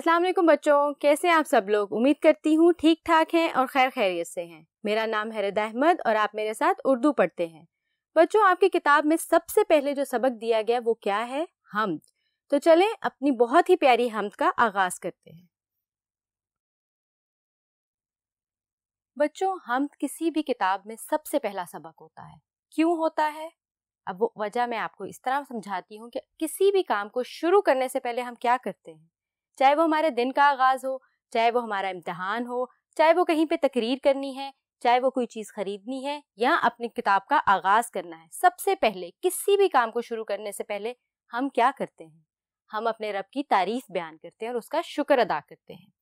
अस्सलाम वालेकुम बच्चों कैसे हैं आप सब लोग उम्मीद करती हूँ ठीक ठाक हैं और खैर खैरियत से हैं मेरा नाम हैरद अहमद और आप मेरे साथ उर्दू पढ़ते हैं बच्चों आपकी किताब में सबसे पहले जो सबक दिया गया वो क्या है हम तो चलें अपनी बहुत ही प्यारी हमद का आगाज करते हैं बच्चों हम किसी भी किताब में सबसे पहला सबक होता है क्यों होता है अब वो वजह मैं आपको इस तरह समझाती हूँ कि किसी भी काम को शुरू करने से पहले हम क्या करते हैं चाहे वो हमारे दिन का आगाज़ हो चाहे वो हमारा इम्तहान हो चाहे वो कहीं पे तकरीर करनी है चाहे वो कोई चीज़ खरीदनी है या अपनी किताब का आगाज़ करना है सबसे पहले किसी भी काम को शुरू करने से पहले हम क्या करते हैं हम अपने रब की तारीफ बयान करते हैं और उसका शुक्र अदा करते हैं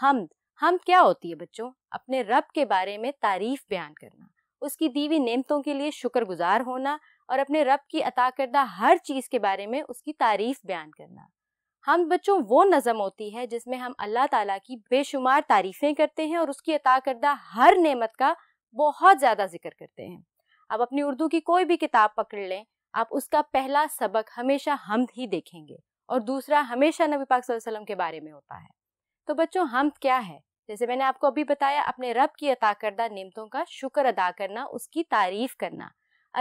हम हम क्या होती है बच्चों अपने रब के बारे में तारीफ बयान करना उसकी दीवी नेमतों के लिए शुक्रगुजार होना और अपने रब की अता करदा हर चीज़ के बारे में उसकी तारीफ बयान करना हम बच्चों वो नज़म होती है जिसमें हम अल्लाह ताला की बेशुमार तारीफ़ें करते हैं और उसकी अता करदा हर नेमत का बहुत ज़्यादा जिक्र करते हैं आप अपनी उर्दू की कोई भी किताब पकड़ लें आप उसका पहला सबक हमेशा हमद ही देखेंगे और दूसरा हमेशा नबी पाक वसल्लम के बारे में होता है तो बच्चों हमद क्या है जैसे मैंने आपको अभी बताया अपने रब की अता करदा नियमतों का शुक्र अदा करना उसकी तारीफ करना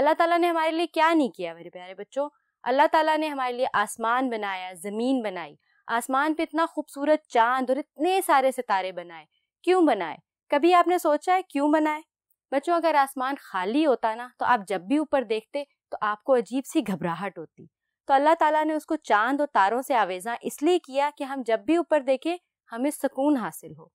अल्लाह ताला ने हमारे लिए क्या नहीं किया मेरे प्यारे बच्चों अल्लाह ताला ने हमारे लिए आसमान बनाया ज़मीन बनाई आसमान पे इतना खूबसूरत चांद और इतने सारे सितारे बनाए क्यों बनाए कभी आपने सोचा है क्यों बनाए बच्चों अगर आसमान खाली होता ना तो आप जब भी ऊपर देखते तो आपको अजीब सी घबराहट होती तो अल्लाह ताला ने उसको चांद और तारों से आवेजा इसलिए किया कि हम जब भी ऊपर देखें हमें सुकून हासिल हो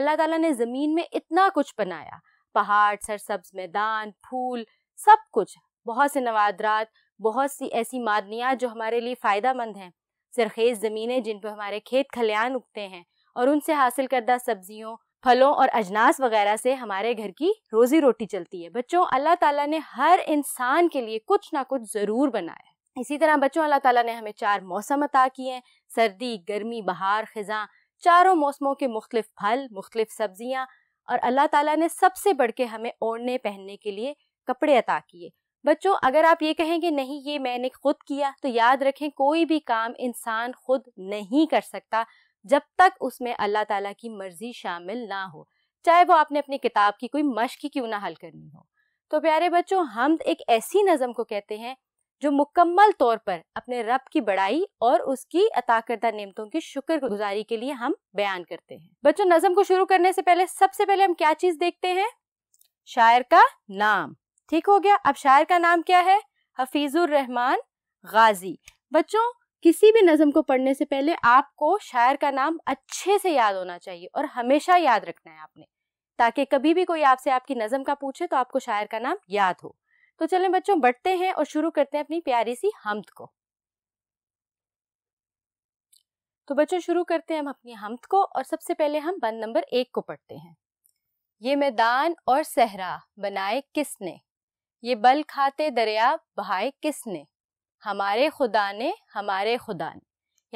अल्लाह ताला ने ज़मीन में इतना कुछ बनाया पहाड़ सरसब्ज मैदान फूल सब कुछ बहुत से नवादरात बहुत सी ऐसी मादनियात जो हमारे लिए फ़ायदा मंद हैं सरखेज़ ज़मीनें जिन पर हमारे खेत खलियान उगते हैं और उनसे हासिल करदा सब्जियों फलों और अजनास वगैरह से हमारे घर की रोज़ी रोटी चलती है बच्चों अल्लाह ताला ने हर इंसान के लिए कुछ ना कुछ ज़रूर बनाया इसी तरह बच्चों अल्लाह ताला ने हमें चार मौसम अता किए हैं सर्दी गर्मी बहार ख़ज़ा चारों मौसमों के मुख्तलिफ फल मुख्तलिफ सब्जियाँ और अल्लाह ताला ने सबसे बढ़ के हमें ओढ़ने पहनने के लिए कपड़े अता किए बच्चों अगर आप ये कहें कि नहीं ये मैंने खुद किया तो याद रखें कोई भी काम इंसान खुद नहीं कर सकता जब तक उसमें अल्लाह ताला की मर्जी शामिल ना हो चाहे वो आपने अपनी किताब की कोई मश्क क्यों ना हल करनी हो तो प्यारे बच्चों हम एक ऐसी नज़म को कहते हैं जो मुकम्मल तौर पर अपने रब की बड़ाई और उसकी अता करदा नियमतों की शुक्र गुजारी के लिए हम बयान करते हैं बच्चों नज़म को शुरू करने से पहले सबसे पहले हम क्या चीज़ देखते हैं शायर का नाम ठीक हो गया अब शायर का नाम क्या है हफीजुर रहमान गाजी बच्चों किसी भी नज़म को पढ़ने से पहले आपको शायर का नाम अच्छे से याद होना चाहिए और हमेशा याद रखना है आपने ताकि कभी भी कोई आपसे आपकी नज़म का पूछे तो आपको शायर का नाम याद हो तो चलें बच्चों बढ़ते हैं और शुरू करते हैं अपनी प्यारी सी हमद को तो बच्चों शुरू करते हैं हम अपनी हमद को और सबसे पहले हम बंद नंबर एक को पढ़ते हैं ये मैदान और सहरा बनाए किसने ये बल खाते दरिया बहाए किसने हमारे खुदा ने हमारे खुदा ने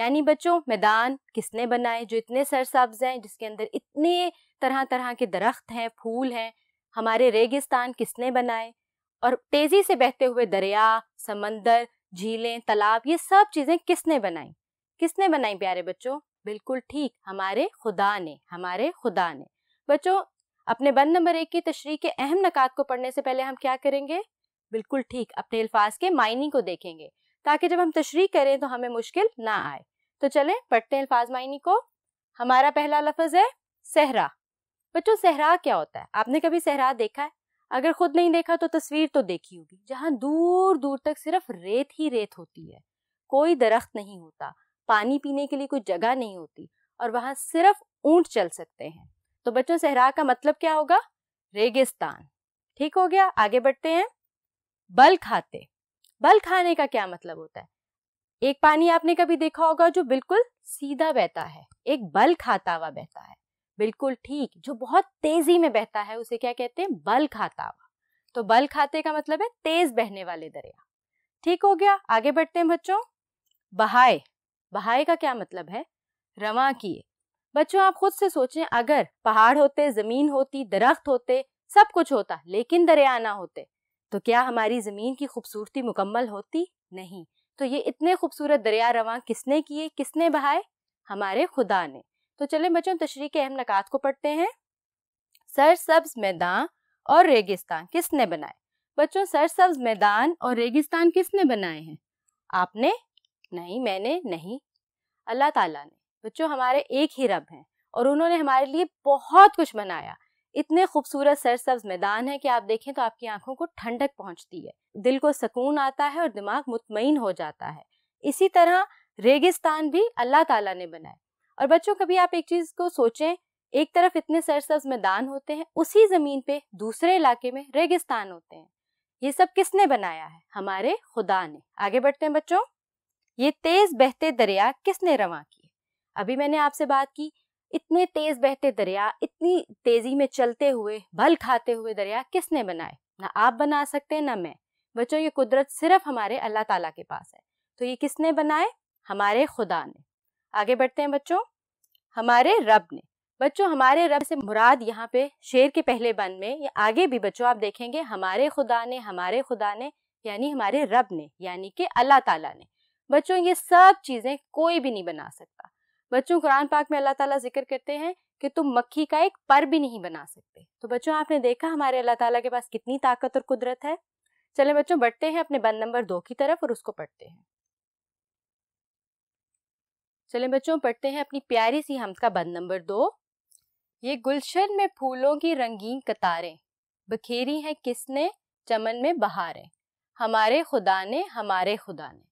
यानी बच्चों मैदान किसने बनाए जो इतने सरसब्ज हैं जिसके अंदर इतने तरह तरह के दरख्त हैं फूल हैं हमारे रेगिस्तान किसने बनाए और तेज़ी से बहते हुए दरिया समंदर झीलें तालाब ये सब चीज़ें किसने बनाई किसने बनाई प्यारे बच्चों बिल्कुल ठीक हमारे खुदा ने हमारे खुदा ने बच्चों अपने बंद नंबर एक की तशरी के अहम नकात को पढ़ने से पहले हम क्या करेंगे बिल्कुल ठीक अपने अल्फाज के मायने को देखेंगे ताकि जब हम तशरी करें तो हमें मुश्किल ना आए तो चलें पढ़ते हैं अल्फाज मायने को हमारा पहला लफज है सहरा बच्चों सहरा क्या होता है आपने कभी सहरा देखा है अगर खुद नहीं देखा तो तस्वीर तो देखी होगी जहाँ दूर दूर तक सिर्फ रेत ही रेत होती है कोई दरख्त नहीं होता पानी पीने के लिए कोई जगह नहीं होती और वहाँ सिर्फ ऊंट चल सकते हैं तो बच्चों सहरा का मतलब क्या होगा रेगिस्तान ठीक हो गया आगे बढ़ते हैं बल खाते बल खाने का क्या मतलब होता है एक पानी आपने कभी देखा होगा जो बिल्कुल सीधा बहता है एक बल खाता हुआ बहता है बिल्कुल ठीक जो बहुत तेजी में बहता है उसे क्या कहते हैं बल खाता हुआ तो बल खाते का मतलब है तेज बहने वाले दरिया ठीक हो गया आगे बढ़ते हैं बच्चों बहाए बहाए का क्या मतलब है रवा किए बच्चों आप खुद से सोचें अगर पहाड़ होते जमीन होती दरख्त होते सब कुछ होता लेकिन दरिया ना होते तो क्या हमारी ज़मीन की खूबसूरती मुकम्मल होती नहीं तो ये इतने खूबसूरत दरिया रवा किसने किए किसने बहाए हमारे खुदा ने तो चले बच्चों तशरी के अहम नकात को पढ़ते हैं सरसब्ज मैदान और रेगिस्तान किसने बनाए बच्चों सरसब्ज मैदान और रेगिस्तान किसने बनाए हैं आपने नहीं मैंने नहीं अल्लाह ताला ने बच्चों हमारे एक ही रब हैं और उन्होंने हमारे लिए बहुत कुछ बनाया इतने खूबसूरत सरसब्ज मैदान है कि आप देखें तो आपकी आंखों को ठंडक पहुंचती है दिल को सुकून आता है और दिमाग मुतमिन हो जाता है इसी तरह रेगिस्तान भी अल्लाह ताला ने बनाए और बच्चों कभी आप एक चीज़ को सोचें एक तरफ इतने सरसब्ज मैदान होते हैं उसी ज़मीन पे दूसरे इलाके में रेगिस्तान होते हैं ये सब किसने बनाया है हमारे खुदा ने आगे बढ़ते हैं बच्चों ये तेज़ बहते दरिया किसने रवा की अभी मैंने आपसे बात की इतने तेज बहते दरिया इतनी तेजी में चलते हुए भल खाते हुए दरिया किसने बनाए ना आप बना सकते हैं ना मैं बच्चों ये कुदरत सिर्फ हमारे अल्लाह ताला के पास है तो ये किसने बनाए हमारे खुदा ने आगे बढ़ते हैं बच्चों हमारे रब ने बच्चों हमारे रब से मुराद यहाँ पे शेर के पहले बन में या आगे भी बच्चों आप देखेंगे हमारे खुदा ने हमारे खुदा ने यानी हमारे रब ने यानी कि अल्लाह ताला ने बच्चों ये सब चीज़ें कोई भी नहीं बना सकता बच्चों कुरान पाक में अल्लाह ताला जिक्र करते हैं कि तुम मक्खी का एक पर भी नहीं बना सकते तो बच्चों आपने देखा हमारे अल्लाह ताला के पास कितनी ताकत और कुदरत है चले बच्चों बढ़ते हैं अपने बंद नंबर दो की तरफ और उसको पढ़ते हैं चले बच्चों पढ़ते हैं अपनी प्यारी सी हम का बंद नंबर दो ये गुलशन में फूलों की रंगीन कतारें बखेरी हैं किसने चमन में बहारें हमारे खुदा ने हमारे खुदा ने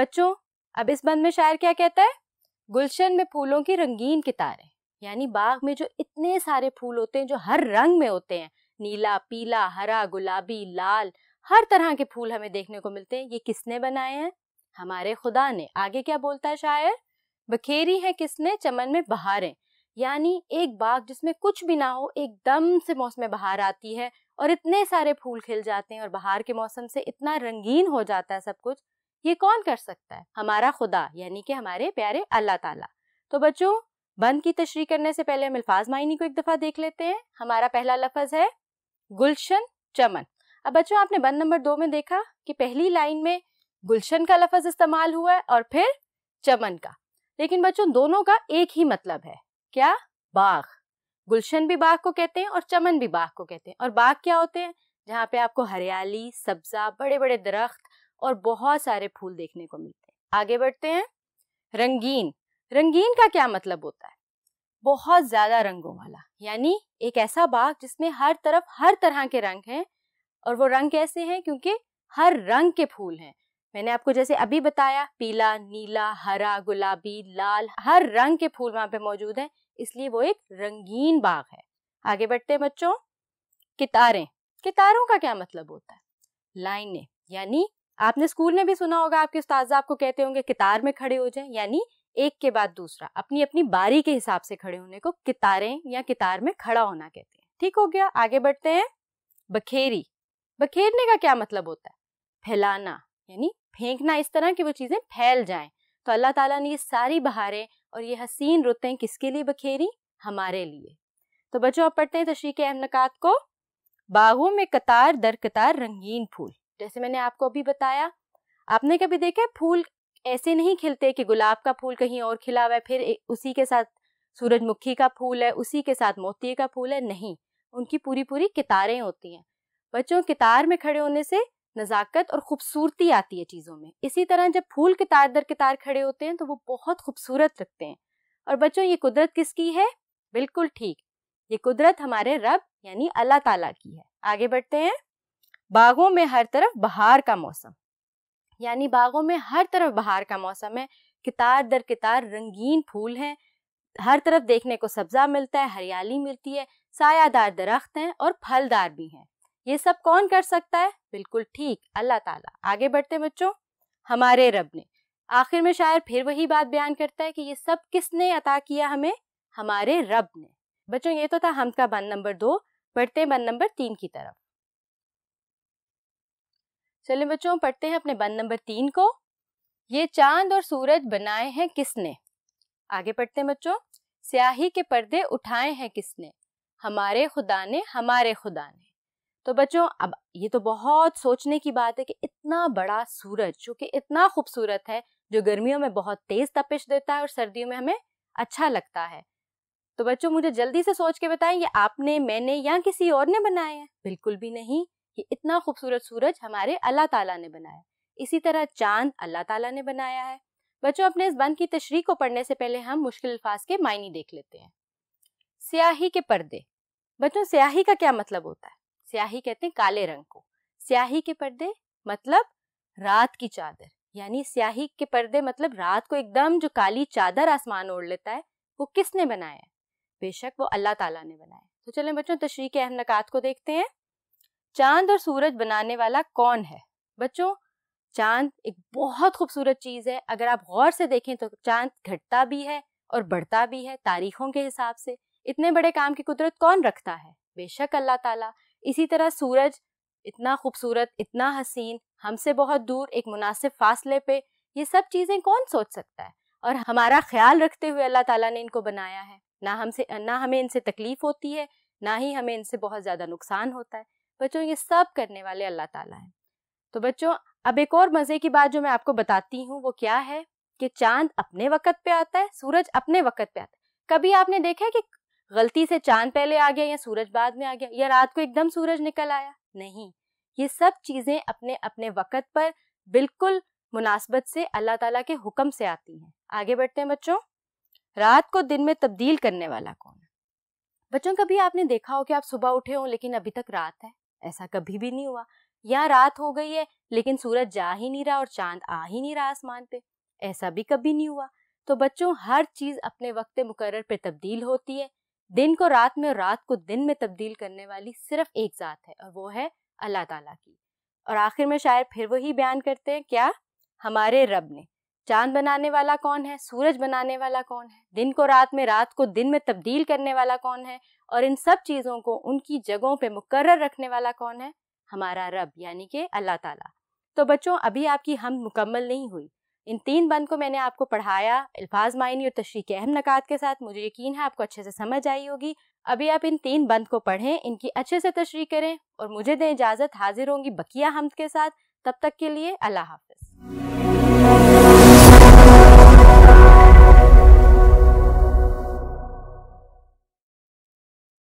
बच्चों अब इस बंद में शायर क्या कहता है गुलशन में फूलों की रंगीन कितारें यानी बाग में जो इतने सारे फूल होते हैं जो हर रंग में होते हैं नीला पीला हरा गुलाबी लाल हर तरह के फूल हमें देखने को मिलते हैं ये किसने बनाए हैं हमारे खुदा ने आगे क्या बोलता है शायर बखेरी है किसने चमन में बहारें यानी एक बाग जिसमें कुछ भी ना हो एकदम से मौसम बहार आती है और इतने सारे फूल खिल जाते हैं और बाहर के मौसम से इतना रंगीन हो जाता है सब कुछ ये कौन कर सकता है हमारा खुदा यानी कि हमारे प्यारे अल्लाह ताला तो बच्चों बंद की तशरी करने से पहले हम अल्फाज मायनी को एक दफ़ा देख लेते हैं हमारा पहला लफज है गुलशन चमन अब बच्चों आपने बंद नंबर दो में देखा कि पहली लाइन में गुलशन का लफज इस्तेमाल हुआ है और फिर चमन का लेकिन बच्चों दोनों का एक ही मतलब है क्या बाघ गुलशन भी बाग को कहते हैं और चमन भी बाग को कहते हैं और बाग क्या होते हैं जहाँ पे आपको हरियाली सब्जा बड़े बड़े दरख्त और बहुत सारे फूल देखने को मिलते हैं आगे बढ़ते हैं रंगीन रंगीन का क्या मतलब होता है बहुत ज़्यादा रंगों वाला यानी एक ऐसा बाग जिसमें हर तरफ हर तरह के रंग हैं और वो रंग कैसे हैं क्योंकि हर रंग के फूल हैं मैंने आपको जैसे अभी बताया पीला नीला हरा गुलाबी लाल हर रंग के फूल वहां पे मौजूद हैं इसलिए वो एक रंगीन बाग है आगे बढ़ते हैं बच्चों कितारें कितारों का क्या मतलब होता है लाइनें यानी आपने स्कूल में भी सुना होगा आपके उस्ताजा आपको कहते होंगे कितार में खड़े हो जाए यानी एक के बाद दूसरा अपनी अपनी बारी के हिसाब से खड़े होने को कितारें या कितार में खड़ा होना कहते हैं ठीक हो गया आगे बढ़ते हैं बखेरी बखेरने का क्या मतलब होता है फैलाना यानी फेंकना इस तरह की वो चीज़ें फैल जाएं तो अल्लाह ताला ने ये सारी बहारें और ये हसीन रुते किसके लिए बखेरी हमारे लिए तो बच्चों अब पढ़ते हैं तशरी के अहम को बागों में कतार दर कतार रंगीन फूल जैसे मैंने आपको अभी बताया आपने कभी देखा है फूल ऐसे नहीं खिलते कि गुलाब का फूल कहीं और खिला हुआ है फिर उसी के साथ सूरजमुखी का फूल है उसी के साथ मोती का फूल है नहीं उनकी पूरी पूरी कितारें होती हैं बच्चों कितार में खड़े होने से नज़ाकत और खूबसूरती आती है चीज़ों में इसी तरह जब फूल कितार दर कितार खड़े होते हैं तो वो बहुत खूबसूरत लगते हैं और बच्चों ये कुदरत किसकी है बिल्कुल ठीक ये कुदरत हमारे रब यानी अल्लाह ताला की है आगे बढ़ते हैं बागों में हर तरफ बहार का मौसम यानी बागों में हर तरफ बहार का मौसम है कितार दर कितार रंगीन फूल हैं हर तरफ देखने को सब्जा मिलता है हरियाली मिलती है सायादार दरख्त हैं और फलदार भी हैं ये सब कौन कर सकता है बिल्कुल ठीक अल्लाह ताला आगे बढ़ते बच्चों हमारे रब ने आखिर में शायर फिर वही बात बयान करता है कि ये सब किसने अता किया हमें हमारे रब ने बच्चों ये तो था हम का बन नंबर दो बढ़ते बन नंबर तीन की तरफ चलिए बच्चों पढ़ते हैं अपने बंद नंबर तीन को ये चांद और सूरज बनाए हैं किसने आगे पढ़ते हैं बच्चों स्याही के पर्दे उठाए हैं किसने हमारे खुदा ने हमारे खुदा ने तो बच्चों अब ये तो बहुत सोचने की बात है कि इतना बड़ा सूरज जो कि इतना खूबसूरत है जो गर्मियों में बहुत तेज तपिश देता है और सर्दियों में हमें अच्छा लगता है तो बच्चों मुझे जल्दी से सोच के बताएं ये आपने मैंने या किसी और ने बनाए हैं बिल्कुल भी नहीं कि इतना खूबसूरत सूरज हमारे अल्लाह ताला ने बनाया इसी तरह चांद अल्लाह ताला ने बनाया है बच्चों अपने इस बंद की तशरी को पढ़ने से पहले हम मुश्किल अल्फाज के मायने देख लेते हैं स्याही के पर्दे बच्चों स्याही का क्या मतलब होता है स्याही कहते हैं काले रंग को स्याही के पर्दे मतलब रात की चादर यानी स्याही के पर्दे मतलब रात को एकदम जो काली चादर आसमान ओढ़ लेता है वो किसने बनाया है बेशक वो अल्लाह ताला ने बनाया तो चलें बच्चों तशरी के अहम नकात को देखते हैं चांद और सूरज बनाने वाला कौन है बच्चों चांद एक बहुत खूबसूरत चीज है अगर आप गौर से देखें तो चांद घटता भी है और बढ़ता भी है तारीखों के हिसाब से इतने बड़े काम की कुदरत कौन रखता है बेशक अल्लाह ताला इसी तरह सूरज इतना खूबसूरत इतना हसीन हमसे बहुत दूर एक मुनासिब फासले पे ये सब चीज़ें कौन सोच सकता है और हमारा ख्याल रखते हुए अल्लाह ताला ने इनको बनाया है ना हमसे ना हमें इनसे तकलीफ़ होती है ना ही हमें इनसे बहुत ज़्यादा नुकसान होता है बच्चों ये सब करने वाले अल्लाह ताला हैं तो बच्चों अब एक और मज़े की बात जो मैं आपको बताती हूँ वो क्या है कि चांद अपने वक्त पे आता है सूरज अपने वक्त पे आता है कभी आपने देखा है कि गलती से चांद पहले आ गया या सूरज बाद में आ गया या रात को एकदम सूरज निकल आया नहीं ये सब चीज़ें अपने अपने वक्त पर बिल्कुल मुनासबत से अल्लाह ताला के हुक्म से आती हैं आगे बढ़ते हैं बच्चों रात को दिन में तब्दील करने वाला कौन है बच्चों कभी आपने देखा हो कि आप सुबह उठे हो लेकिन अभी तक रात है ऐसा कभी भी नहीं हुआ या रात हो गई है लेकिन सूरज जा ही नहीं रहा और चांद आ ही नहीं रहा आसमान पे ऐसा भी कभी नहीं हुआ तो बच्चों हर चीज़ अपने वक्त मुकर पे तब्दील होती है दिन को रात में और रात को दिन में तब्दील करने वाली सिर्फ एक ज़ात है और वो है अल्लाह ताला की और आखिर में शायर फिर वही बयान करते हैं क्या हमारे रब ने चांद बनाने वाला कौन है सूरज बनाने वाला कौन है दिन को रात में रात को दिन में तब्दील करने वाला कौन है और इन सब चीज़ों को उनकी जगहों पे मुकर्र रखने वाला कौन है हमारा रब यानी कि अल्लाह ताला तो बच्चों अभी आपकी हम मुकम्मल नहीं हुई इन तीन बंद को मैंने आपको पढ़ाया अल्फाज मायनी और तशरी के अहम नकात के साथ मुझे यकीन है आपको अच्छे से समझ आई होगी अभी आप इन तीन बंद को पढ़ें इनकी अच्छे से तशरी करें और मुझे दें इजाज़त हाजिर होंगी बकिया हमद के साथ तब तक के लिए अल्लाह हाफिज़